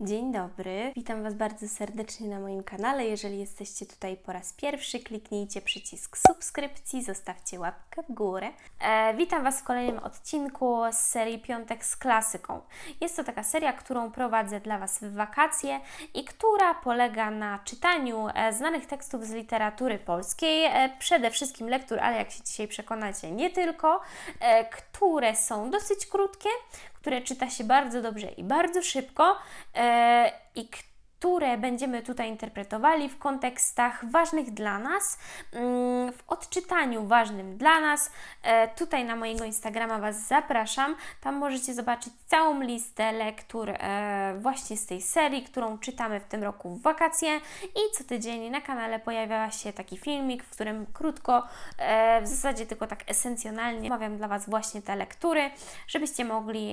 Dzień dobry, witam Was bardzo serdecznie na moim kanale. Jeżeli jesteście tutaj po raz pierwszy, kliknijcie przycisk subskrypcji, zostawcie łapkę w górę. E, witam Was w kolejnym odcinku z serii Piątek z klasyką. Jest to taka seria, którą prowadzę dla Was w wakacje i która polega na czytaniu e, znanych tekstów z literatury polskiej, e, przede wszystkim lektur, ale jak się dzisiaj przekonacie, nie tylko, e, które są dosyć krótkie, które czyta się bardzo dobrze i bardzo szybko. E, Eh, ik które będziemy tutaj interpretowali w kontekstach ważnych dla nas, mm, w odczytaniu ważnym dla nas. E, tutaj na mojego Instagrama Was zapraszam. Tam możecie zobaczyć całą listę lektur e, właśnie z tej serii, którą czytamy w tym roku w wakacje. I co tydzień na kanale pojawia się taki filmik, w którym krótko, e, w zasadzie tylko tak esencjonalnie omawiam dla Was właśnie te lektury, żebyście mogli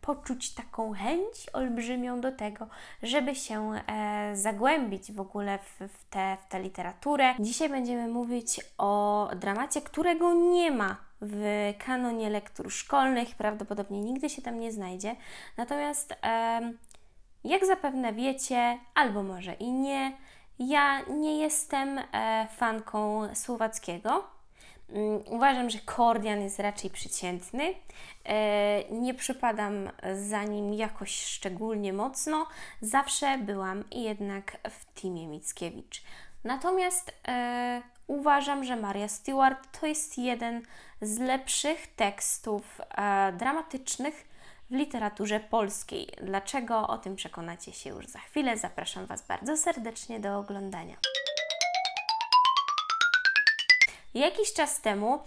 poczuć taką chęć olbrzymią do tego, żebyście się e, zagłębić w ogóle w, w, w tę literaturę. Dzisiaj będziemy mówić o dramacie, którego nie ma w kanonie lektur szkolnych, prawdopodobnie nigdy się tam nie znajdzie. Natomiast, e, jak zapewne wiecie, albo może i nie, ja nie jestem e, fanką słowackiego. Mm, uważam, że kordian jest raczej przeciętny. E, nie przypadam za nim jakoś szczególnie mocno. Zawsze byłam jednak w teamie Mickiewicz. Natomiast e, uważam, że Maria Stewart to jest jeden z lepszych tekstów e, dramatycznych w literaturze polskiej. Dlaczego? O tym przekonacie się już za chwilę. Zapraszam Was bardzo serdecznie do oglądania. Jakiś czas temu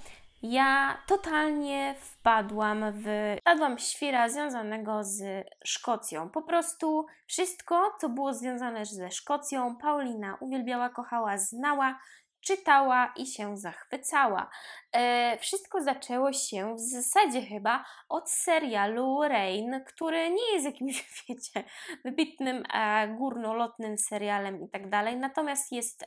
ja totalnie wpadłam w, wpadłam świra związanego z Szkocją. Po prostu wszystko, co było związane ze Szkocją, Paulina uwielbiała, kochała, znała, czytała i się zachwycała. E, wszystko zaczęło się w zasadzie chyba od serialu Rain, który nie jest jakimś, wiecie, wybitnym, e, górnolotnym serialem i tak dalej, natomiast jest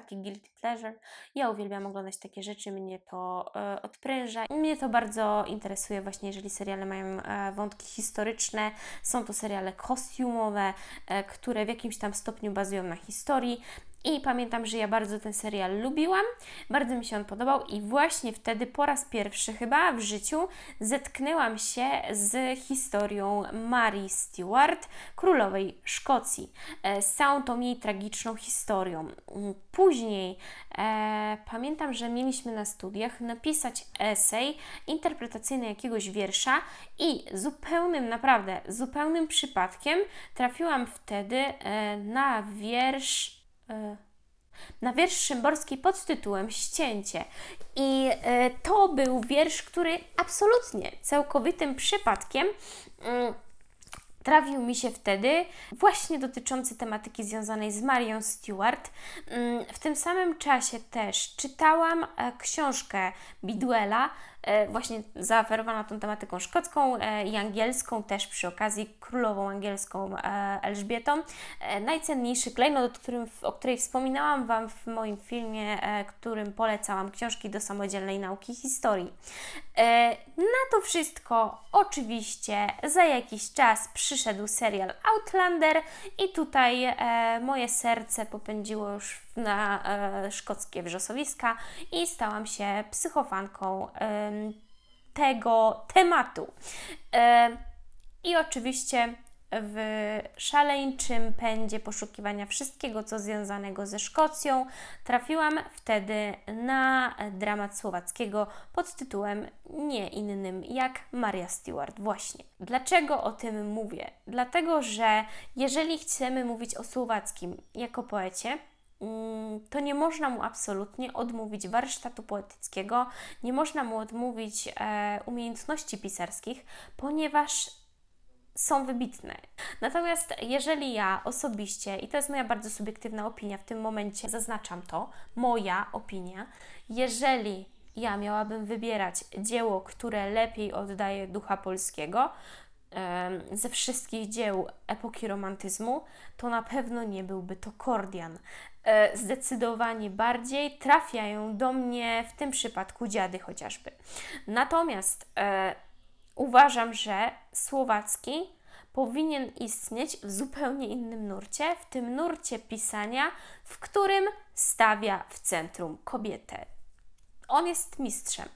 taki guilty pleasure. Ja uwielbiam oglądać takie rzeczy, mnie to e, odpręża. Mnie to bardzo interesuje właśnie, jeżeli seriale mają e, wątki historyczne, są to seriale kostiumowe, e, które w jakimś tam stopniu bazują na historii. I pamiętam, że ja bardzo ten serial lubiłam, bardzo mi się on podobał, i właśnie wtedy po raz pierwszy chyba w życiu zetknęłam się z historią Marii Stewart, królowej Szkocji, z e, całą tą jej tragiczną historią. Mm, później e, pamiętam, że mieliśmy na studiach napisać esej interpretacyjny jakiegoś wiersza, i zupełnym, naprawdę zupełnym przypadkiem trafiłam wtedy e, na wiersz E, na wiersz Szymborski pod tytułem Ścięcie. I e, to był wiersz, który absolutnie całkowitym przypadkiem mm, trafił mi się wtedy właśnie dotyczący tematyki związanej z Marią Stewart. Mm, w tym samym czasie też czytałam e, książkę Biduela e, właśnie zaoferowana tą tematyką szkocką e, i angielską, też przy okazji królową angielską Elżbietą. Najcenniejszy klejnot, o, którym, o której wspominałam Wam w moim filmie, którym polecałam książki do samodzielnej nauki historii. Na to wszystko oczywiście za jakiś czas przy przyszedł serial Outlander i tutaj e, moje serce popędziło już na e, szkockie wrzosowiska i stałam się psychofanką e, tego tematu. E, I oczywiście w szaleńczym pędzie poszukiwania wszystkiego, co związanego ze Szkocją, trafiłam wtedy na dramat słowackiego pod tytułem nie innym jak Maria Stewart właśnie. Dlaczego o tym mówię? Dlatego, że jeżeli chcemy mówić o słowackim jako poecie, mm, to nie można mu absolutnie odmówić warsztatu poetyckiego, nie można mu odmówić e, umiejętności pisarskich, ponieważ są wybitne. Natomiast jeżeli ja osobiście, i to jest moja bardzo subiektywna opinia w tym momencie, zaznaczam to, moja opinia, jeżeli ja miałabym wybierać dzieło, które lepiej oddaje ducha polskiego ze wszystkich dzieł epoki romantyzmu, to na pewno nie byłby to Kordian. E, zdecydowanie bardziej trafiają do mnie w tym przypadku dziady chociażby. Natomiast e, Uważam, że słowacki powinien istnieć w zupełnie innym nurcie, w tym nurcie pisania, w którym stawia w centrum kobietę. On jest mistrzem.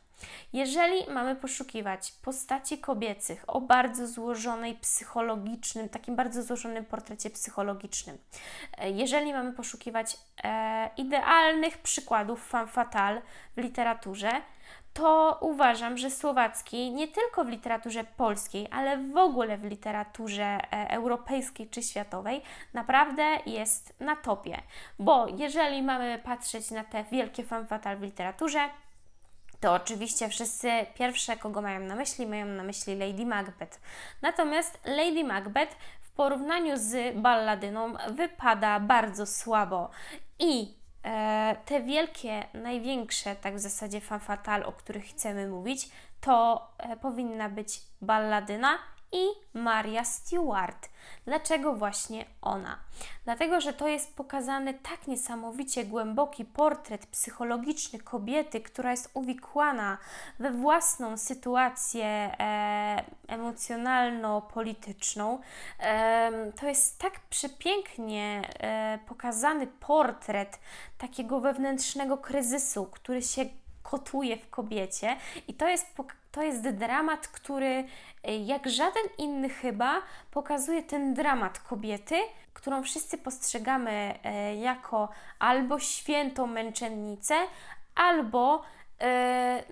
Jeżeli mamy poszukiwać postaci kobiecych o bardzo złożonej psychologicznym, takim bardzo złożonym portrecie psychologicznym, e, jeżeli mamy poszukiwać e, idealnych przykładów femme fatal w literaturze, to uważam, że Słowacki nie tylko w literaturze polskiej, ale w ogóle w literaturze e, europejskiej czy światowej naprawdę jest na topie. Bo jeżeli mamy patrzeć na te wielkie femme w literaturze, to oczywiście wszyscy pierwsze, kogo mają na myśli, mają na myśli Lady Macbeth. Natomiast Lady Macbeth w porównaniu z balladyną wypada bardzo słabo. I E, te wielkie, największe, tak w zasadzie fanfatal o których chcemy mówić, to e, powinna być balladyna i Maria Stewart. Dlaczego właśnie ona? Dlatego, że to jest pokazany tak niesamowicie głęboki portret psychologiczny kobiety, która jest uwikłana we własną sytuację e, emocjonalno-polityczną. E, to jest tak przepięknie e, pokazany portret takiego wewnętrznego kryzysu, który się kotuje w kobiecie. I to jest, to jest dramat, który y, jak żaden inny chyba pokazuje ten dramat kobiety, którą wszyscy postrzegamy y, jako albo świętą męczennicę, albo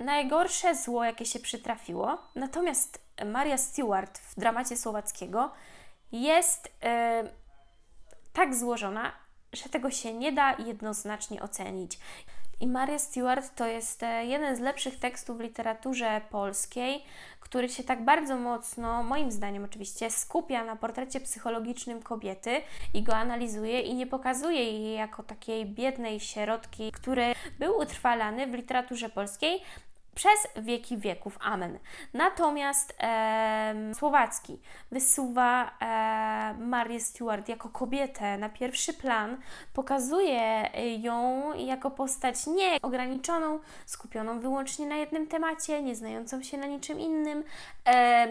y, najgorsze zło, jakie się przytrafiło. Natomiast Maria Stewart w dramacie słowackiego jest tak złożona, że tego się nie da jednoznacznie ocenić. I Maria Stewart to jest e, jeden z lepszych tekstów w literaturze polskiej, który się tak bardzo mocno, moim zdaniem oczywiście, skupia na portrecie psychologicznym kobiety i go analizuje i nie pokazuje jej jako takiej biednej sierotki, który był utrwalany w literaturze polskiej, przez wieki wieków. Amen. Natomiast e, Słowacki wysuwa e, Marię Stewart jako kobietę na pierwszy plan, pokazuje y, ją jako postać nieograniczoną, skupioną wyłącznie na jednym temacie, nie znającą się na niczym innym, e,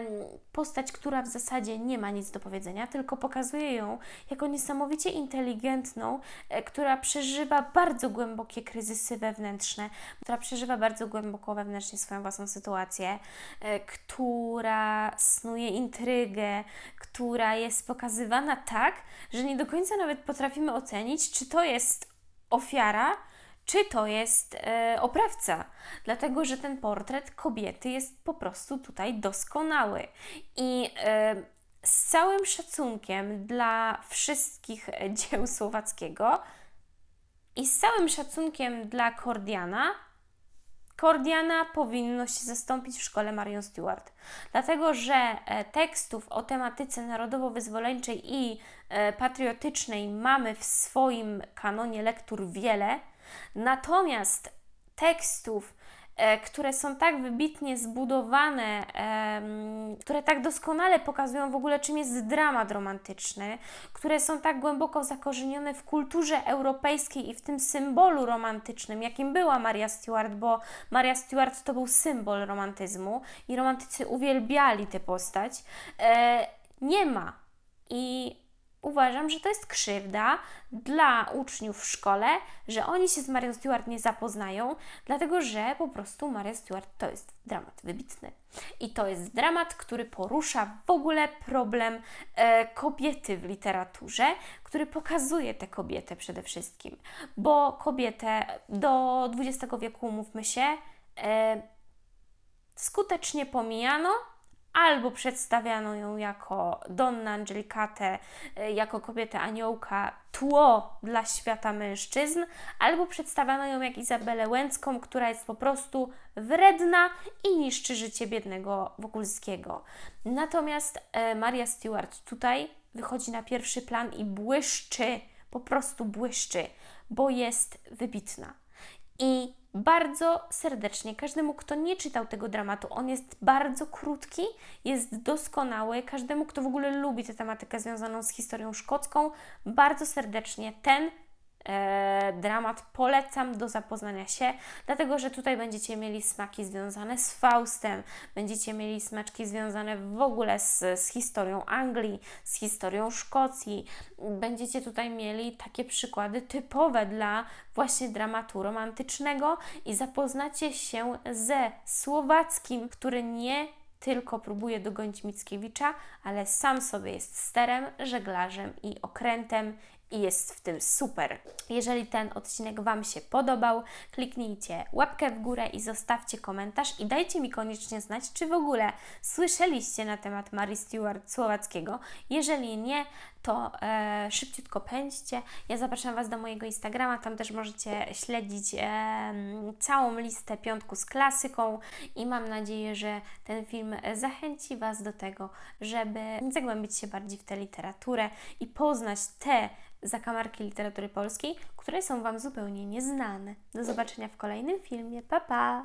postać, która w zasadzie nie ma nic do powiedzenia, tylko pokazuje ją jako niesamowicie inteligentną, e, która przeżywa bardzo głębokie kryzysy wewnętrzne, która przeżywa bardzo głęboko wewnętrzne wewnętrznie swoją własną sytuację, e, która snuje intrygę, która jest pokazywana tak, że nie do końca nawet potrafimy ocenić, czy to jest ofiara, czy to jest e, oprawca, dlatego że ten portret kobiety jest po prostu tutaj doskonały. I e, z całym szacunkiem dla wszystkich dzieł Słowackiego i z całym szacunkiem dla Kordiana, Kordiana powinno się zastąpić w szkole Marion Stewart, dlatego że e, tekstów o tematyce narodowo-wyzwoleńczej i e, patriotycznej mamy w swoim kanonie lektur wiele, natomiast tekstów E, które są tak wybitnie zbudowane, które tak doskonale pokazują w ogóle, czym jest dramat romantyczny, które są tak głęboko zakorzenione w kulturze europejskiej i w tym symbolu romantycznym, jakim była Maria Stuart, bo Maria Stuart to był symbol romantyzmu i romantycy uwielbiali tę postać, e, nie ma. I uważam, że to jest krzywda dla uczniów w szkole, że oni się z Marią Stewart nie zapoznają, dlatego że po prostu Maria Stewart to jest dramat wybitny. I to jest dramat, który porusza w ogóle problem e, kobiety w literaturze, który pokazuje tę kobietę przede wszystkim. Bo kobietę do XX wieku, mówmy się, e, skutecznie pomijano, albo przedstawiano ją jako Donna Angelicate, e, jako kobietę aniołka, tło dla świata mężczyzn, albo przedstawiano ją jak Izabelę Łęcką, która jest po prostu wredna i niszczy życie biednego Wokulskiego. Natomiast e, Maria Stewart tutaj wychodzi na pierwszy plan i błyszczy, po prostu błyszczy, bo jest wybitna. I bardzo serdecznie każdemu, kto nie czytał tego dramatu, on jest bardzo krótki, jest doskonały. Każdemu, kto w ogóle lubi tę tematykę związaną z historią szkocką, bardzo serdecznie ten E, dramat polecam do zapoznania się, dlatego że tutaj będziecie mieli smaki związane z Faustem, będziecie mieli smaczki związane w ogóle z, z historią Anglii, z historią Szkocji. Będziecie tutaj mieli takie przykłady typowe dla właśnie dramatu romantycznego i zapoznacie się ze słowackim, który nie tylko próbuje dogonić Mickiewicza, ale sam sobie jest sterem, żeglarzem i okrętem i jest w tym super. Jeżeli ten odcinek Wam się podobał, kliknijcie łapkę w górę i zostawcie komentarz i dajcie mi koniecznie znać, czy w ogóle słyszeliście na temat Marii Stewart Słowackiego. Jeżeli nie, to e, szybciutko pędźcie. Ja zapraszam Was do mojego Instagrama, tam też możecie śledzić e, całą listę piątku z klasyką i mam nadzieję, że ten film zachęci Was do tego, żeby zagłębić się bardziej w tę literaturę i poznać te zakamarki literatury polskiej, które są Wam zupełnie nieznane. Do zobaczenia w kolejnym filmie. Pa, pa!